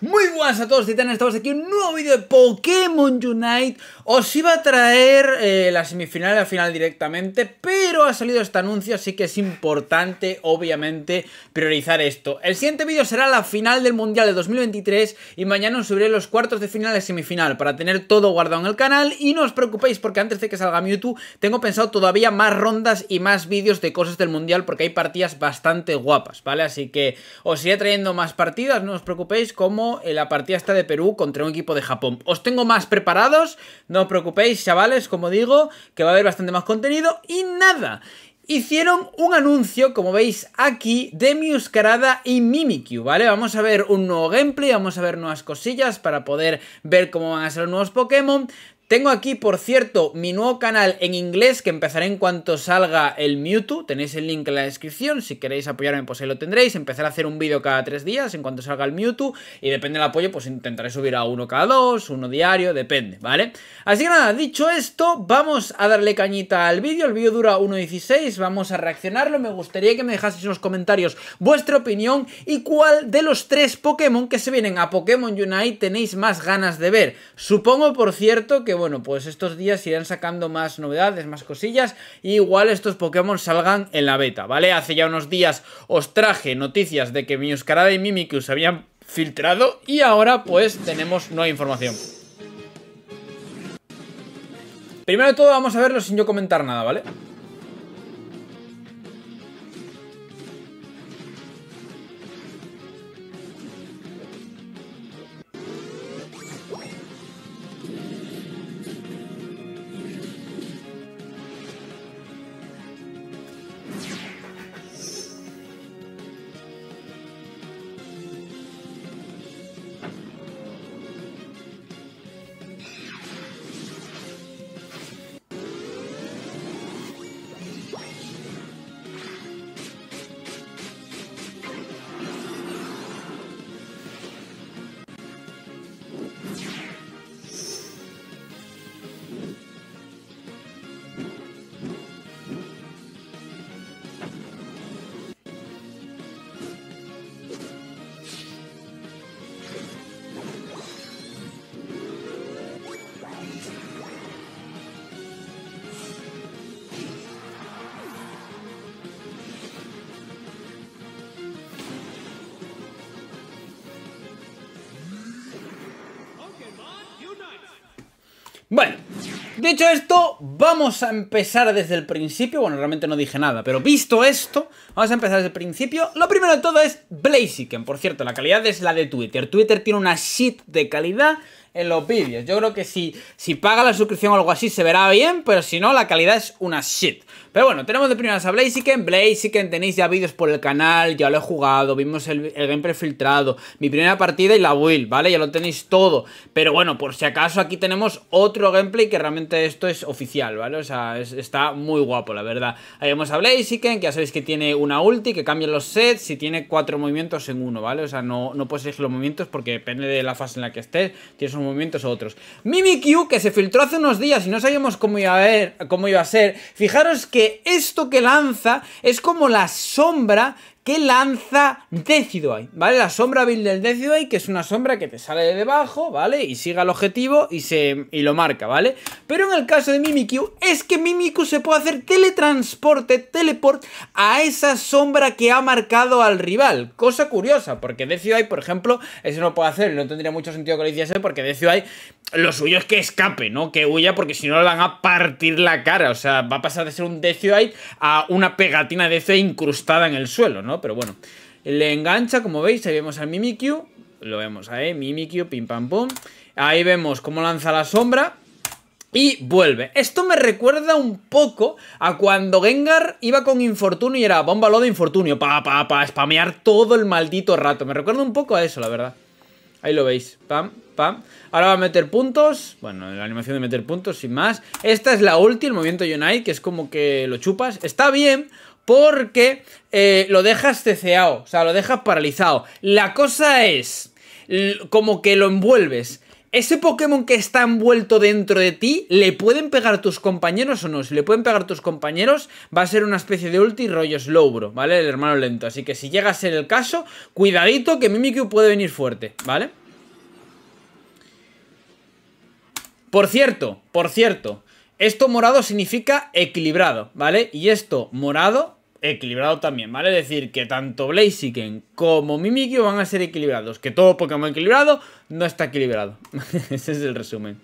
Muy buenas a todos titanes, estamos aquí en un nuevo vídeo de Pokémon Unite Os iba a traer eh, la semifinal y la final directamente Pero ha salido este anuncio, así que es importante, obviamente, priorizar esto El siguiente vídeo será la final del Mundial de 2023 Y mañana os subiré los cuartos de final y semifinal Para tener todo guardado en el canal Y no os preocupéis porque antes de que salga Mewtwo Tengo pensado todavía más rondas y más vídeos de cosas del Mundial Porque hay partidas bastante guapas, ¿vale? Así que os iré trayendo más partidas, no os preocupéis, como en eh, la partida esta de Perú contra un equipo de Japón. Os tengo más preparados, no os preocupéis, chavales, como digo, que va a haber bastante más contenido y nada hicieron un anuncio, como veis aquí, de Miuscarada y Mimikyu, ¿vale? Vamos a ver un nuevo gameplay, vamos a ver nuevas cosillas para poder ver cómo van a ser los nuevos Pokémon. Tengo aquí, por cierto, mi nuevo canal en inglés que empezaré en cuanto salga el Mewtwo. Tenéis el link en la descripción. Si queréis apoyarme, pues ahí lo tendréis. Empezaré a hacer un vídeo cada tres días en cuanto salga el Mewtwo. Y depende del apoyo, pues intentaré subir a uno cada dos, uno diario, depende, ¿vale? Así que nada, dicho esto, vamos a darle cañita al vídeo. El vídeo dura 1.16, vamos a reaccionarlo. Me gustaría que me dejaseis en los comentarios vuestra opinión y cuál de los tres Pokémon que se vienen a Pokémon Unite tenéis más ganas de ver. Supongo, por cierto, que bueno, pues estos días irán sacando más novedades, más cosillas. Y igual estos Pokémon salgan en la beta, ¿vale? Hace ya unos días os traje noticias de que Miuscarada y Mimikyu se habían filtrado y ahora pues tenemos nueva información. Primero de todo vamos a verlo sin yo comentar nada, ¿vale? vale Bueno, dicho esto, vamos a empezar desde el principio. Bueno, realmente no dije nada, pero visto esto, vamos a empezar desde el principio. Lo primero de todo es Blaziken. Por cierto, la calidad es la de Twitter. Twitter tiene una shit de calidad en los vídeos. Yo creo que si, si paga la suscripción o algo así se verá bien, pero si no, la calidad es una shit. Pero bueno, tenemos de primeras a Blaziken. Blaziken tenéis ya vídeos por el canal, ya lo he jugado, vimos el, gameplay filtrado, mi primera partida y la build, ¿vale? Ya lo tenéis todo. Pero bueno, por si acaso aquí tenemos otro gameplay que realmente esto es oficial, ¿vale? O sea, está muy guapo, la verdad. Ahí vemos a Blaziken, que ya sabéis que tiene una ulti, que cambia los sets y tiene cuatro movimientos en uno, ¿vale? O sea, no, no puedes elegir los movimientos porque depende de la fase en la que estés, tienes un movimientos a otros. Mimikyu, que se filtró hace unos días y no sabíamos cómo iba a, ver, cómo iba a ser, fijaros que esto que lanza es como la sombra que lanza Decidueye, ¿vale? La sombra build del Decidueye, que es una sombra que te sale de debajo, ¿vale? Y sigue al objetivo y, se, y lo marca, ¿vale? Pero en el caso de Mimikyu, es que Mimikyu se puede hacer teletransporte, teleport, a esa sombra que ha marcado al rival. Cosa curiosa, porque Decidueye, por ejemplo, eso no puede hacer, no tendría mucho sentido que lo hiciese, porque Decidueye lo suyo es que escape, ¿no? Que huya porque si no le van a partir la cara. O sea, va a pasar de ser un Decioite a una pegatina de C incrustada en el suelo, ¿no? Pero bueno, le engancha, como veis, ahí vemos al Mimikyu. Lo vemos ahí, Mimikyu, pim pam pum. Ahí vemos cómo lanza la sombra. Y vuelve. Esto me recuerda un poco a cuando Gengar iba con Infortunio y era bomba lo de Infortunio. Pa, pa, pa, spamear todo el maldito rato. Me recuerda un poco a eso, la verdad. Ahí lo veis, pam, pam Ahora va a meter puntos, bueno, la animación de meter puntos sin más Esta es la ulti, el movimiento Unite, que es como que lo chupas Está bien, porque eh, lo dejas ceceado, o sea, lo dejas paralizado La cosa es, como que lo envuelves ese Pokémon que está envuelto dentro de ti, ¿le pueden pegar tus compañeros o no? Si le pueden pegar tus compañeros, va a ser una especie de ulti rollo Slowbro, ¿vale? El hermano lento. Así que si llega a ser el caso, cuidadito que Mimikyu puede venir fuerte, ¿vale? Por cierto, por cierto, esto morado significa equilibrado, ¿vale? Y esto morado equilibrado también, ¿vale? Es decir, que tanto Blaziken como Mimikyu van a ser equilibrados. Que todo Pokémon equilibrado no está equilibrado. Ese es el resumen.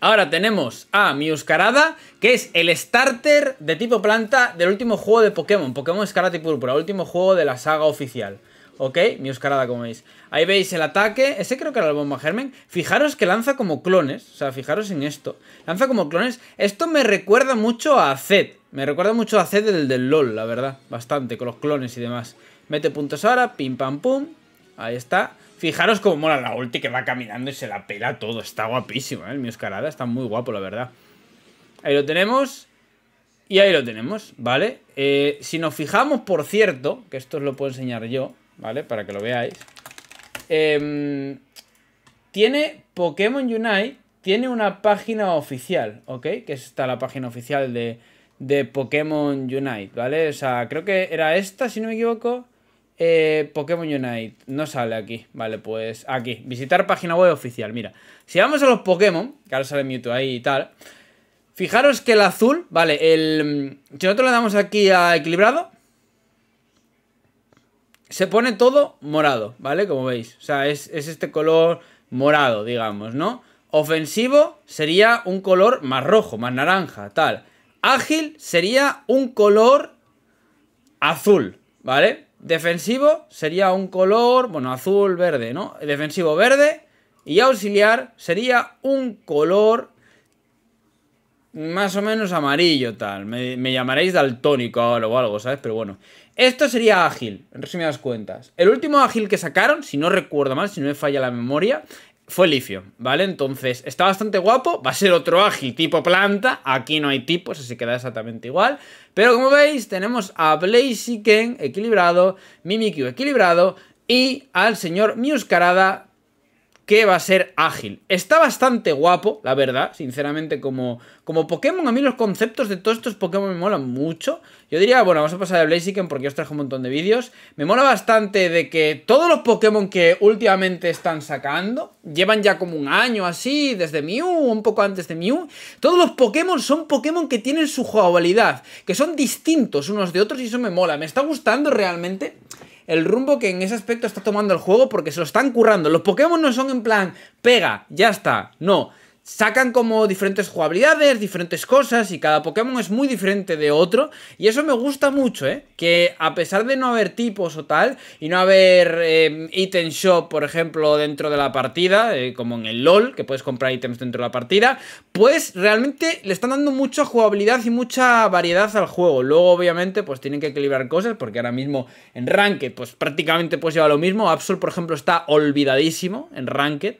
Ahora tenemos a Miuscarada, que es el starter de tipo planta del último juego de Pokémon, Pokémon Escarlata y Púrpura, último juego de la saga oficial. ¿ok? Mi como veis. Ahí veis el ataque, ese creo que era el bomba germen. Fijaros que lanza como clones, o sea, fijaros en esto. Lanza como clones. Esto me recuerda mucho a Zed, me recuerda mucho a Zed del, del LOL, la verdad, bastante, con los clones y demás. Mete puntos ahora, pim pam pum, ahí está. Fijaros cómo mola la ulti que va caminando y se la pela todo, está guapísimo, ¿eh? El mi Oscarada, está muy guapo, la verdad. Ahí lo tenemos. Y ahí lo tenemos, ¿vale? Eh, si nos fijamos, por cierto, que esto os lo puedo enseñar yo, ¿vale? Para que lo veáis. Em, tiene Pokémon Unite, tiene una página oficial, ¿ok? Que está la página oficial de, de Pokémon Unite, ¿vale? O sea, creo que era esta, si no me equivoco. Eh, Pokémon Unite, no sale aquí, vale, pues aquí, visitar página web oficial, mira. Si vamos a los Pokémon, que ahora sale Mewtwo ahí y tal, fijaros que el azul, vale, el... Si nosotros le damos aquí a equilibrado, se pone todo morado, ¿vale? Como veis. O sea, es, este color morado, digamos, ¿no? Ofensivo sería un color más rojo, más naranja, tal. Ágil sería un color azul, ¿vale? Defensivo sería un color, bueno, azul, verde, ¿no? Defensivo verde y auxiliar sería un color más o menos amarillo tal. Me, llamaréis daltónico o algo, ¿sabes? Pero bueno. Esto sería ágil, en resumidas cuentas. El último ágil que sacaron, si no recuerdo mal, si no me falla la memoria, fue Licio, ¿vale? Entonces, está bastante guapo, va a ser otro ágil tipo planta, aquí no hay tipos, así queda exactamente igual, pero como veis, tenemos a Blaziken equilibrado, Mimikyu equilibrado y al señor Miuscarada que va a ser ágil. Está bastante guapo, la verdad, sinceramente, como, como Pokémon. A mí los conceptos de todos estos Pokémon me molan mucho. Yo diría, bueno, vamos a pasar a Blaziken porque os traje un montón de vídeos. Me mola bastante de que todos los Pokémon que últimamente están sacando, llevan ya como un año así, desde Mew, un poco antes de Mew, todos los Pokémon son Pokémon que tienen su jugabilidad, que son distintos unos de otros y eso me mola. Me está gustando realmente el rumbo que en ese aspecto está tomando el juego porque se lo están currando. Los Pokémon no son en plan, pega, ya está. No, sacan como diferentes jugabilidades, diferentes cosas y cada Pokémon es muy diferente de otro y eso me gusta mucho, ¿eh? Que a pesar de no haber tipos o tal y no haber eh, shop, por ejemplo, dentro de la partida, eh, como en el LOL, que puedes comprar ítems dentro de la partida, pues realmente le están dando mucha jugabilidad y mucha variedad al juego. Luego, obviamente, pues tienen que equilibrar cosas porque ahora mismo en Ranked, pues prácticamente pues lleva lo mismo. Absol, por ejemplo, está olvidadísimo en Ranked.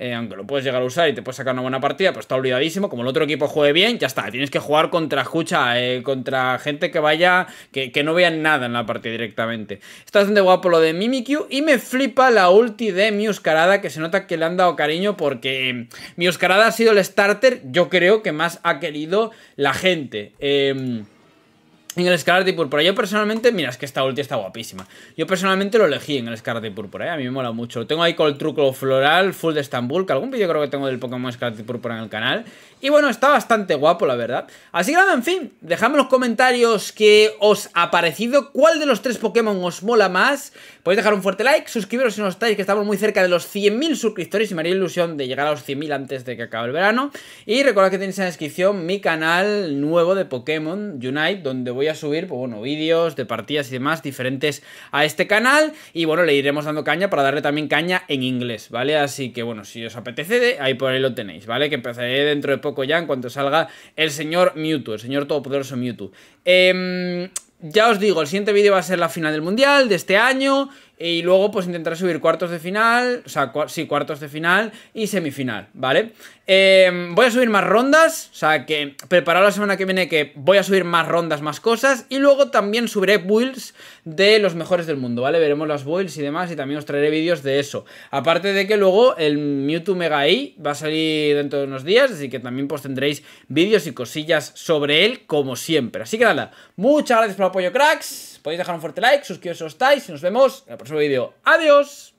Eh, aunque lo puedes llegar a usar y te puedes sacar una buena partida, pues está olvidadísimo. Como el otro equipo juegue bien, ya está. Tienes que jugar contra, escucha, eh, contra gente que vaya, que, no vean nada en la partida directamente. Está bastante guapo lo de Mimikyu y me flipa la ulti de Miuscarada, que se nota que le han dado cariño porque mm, Miuscarada ha sido el starter, yo creo que más ha querido la gente. Eh, en el Scarlet y Púrpura. Yo personalmente, mira, es que esta ulti está guapísima. Yo personalmente lo elegí en el Scarlet y Púrpura, eh, a mí me mola mucho. Lo tengo ahí con el truco floral, full de Estambul, que algún vídeo creo que tengo del Pokémon Scarlet y Púrpura en el canal. Y bueno, está bastante guapo, la verdad. Así que nada, en fin, dejadme en los comentarios que os ha parecido, cuál de los tres Pokémon os mola más. Podéis dejar un fuerte like, suscribiros si no estáis, que estamos muy cerca de los 100.000 suscriptores y me haría ilusión de llegar a los 100.000 antes de que acabe el verano. Y recordad que tenéis en la descripción mi canal nuevo de Pokémon Unite, donde voy voy a subir, pues bueno, vídeos de partidas y demás diferentes a este canal. Y bueno, le iremos dando caña para darle también caña en inglés, ¿vale? Así que bueno, si os apetece, ahí por ahí lo tenéis, ¿vale? Que empezaré dentro de poco ya en cuanto salga el señor Mewtwo, el señor todopoderoso Mewtwo. Em, ya os digo, el siguiente vídeo va a ser la final del Mundial de este año. Y luego, pues intentaré subir cuartos de final, o sea, sí, cuartos de final y semifinal, ¿vale? Em, voy a subir más rondas, o sea, que preparar la semana que viene que voy a subir más rondas, más cosas. Y luego también subiré builds de los mejores del mundo, ¿vale? Veremos las builds y demás y también os traeré vídeos de eso. Aparte de que luego el Mewtwo Mega I va a salir dentro de unos días, así que también pues tendréis vídeos y cosillas sobre él como siempre. Así que nada, muchas gracias por el apoyo, cracks. Podéis dejar un fuerte like, suscribiros si os estáis y nos vemos en el próximo vídeo. ¡Adiós!